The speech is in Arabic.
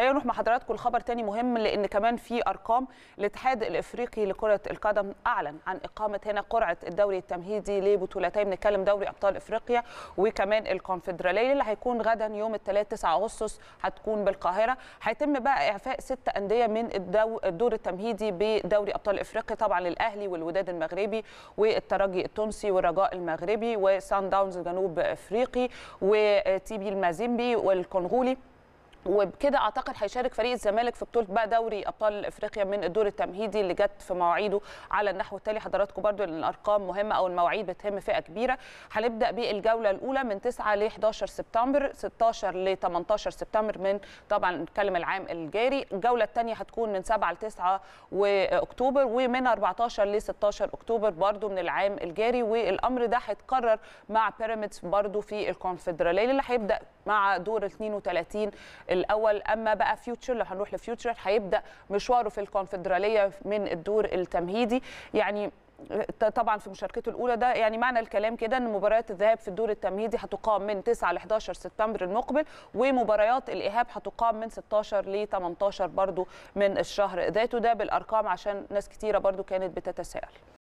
خلينا نروح مع حضراتكم لخبر تاني مهم لان كمان في ارقام الاتحاد الافريقي لكره القدم اعلن عن اقامه هنا قرعه الدوري التمهيدي لبطولتين بنتكلم دوري ابطال افريقيا وكمان الكونفدراليه اللي هيكون غدا يوم الثلاث 9 اغسطس هتكون بالقاهره هيتم بقى اعفاء ست انديه من الدور التمهيدي بدوري ابطال افريقيا طبعا الاهلي والوداد المغربي والترجي التونسي والرجاء المغربي وسان داونز جنوب افريقي وتيبي المازيمبي والكونغولي وبكده اعتقد هيشارك فريق الزمالك في بطوله بقى دوري ابطال افريقيا من الدور التمهيدي اللي جت في مواعيده على النحو التالي حضراتكم برضو لان الارقام مهمه او المواعيد بتهم فئه كبيره هنبدا بالجوله الاولى من 9 ل 11 سبتمبر 16 ل 18 سبتمبر من طبعا نتكلم العام الجاري الجوله الثانيه هتكون من 7 ل 9 اكتوبر ومن 14 ل 16 اكتوبر برضو من العام الجاري والامر ده هيتقرر مع بيراميدز برضو في الكونفدراليه اللي هيبدا مع دور 32 الاول اما بقى فيوتشر لو هنروح لفيوتشر هيبدا مشواره في الكونفدراليه من الدور التمهيدي يعني طبعا في مشاركته الاولى ده يعني معنى الكلام كده ان مباريات الذهاب في الدور التمهيدي هتقام من 9 ل 11 سبتمبر المقبل ومباريات الاهاب هتقام من 16 ل 18 برضو من الشهر ذاته ده بالارقام عشان ناس كتيره برضو كانت بتتساءل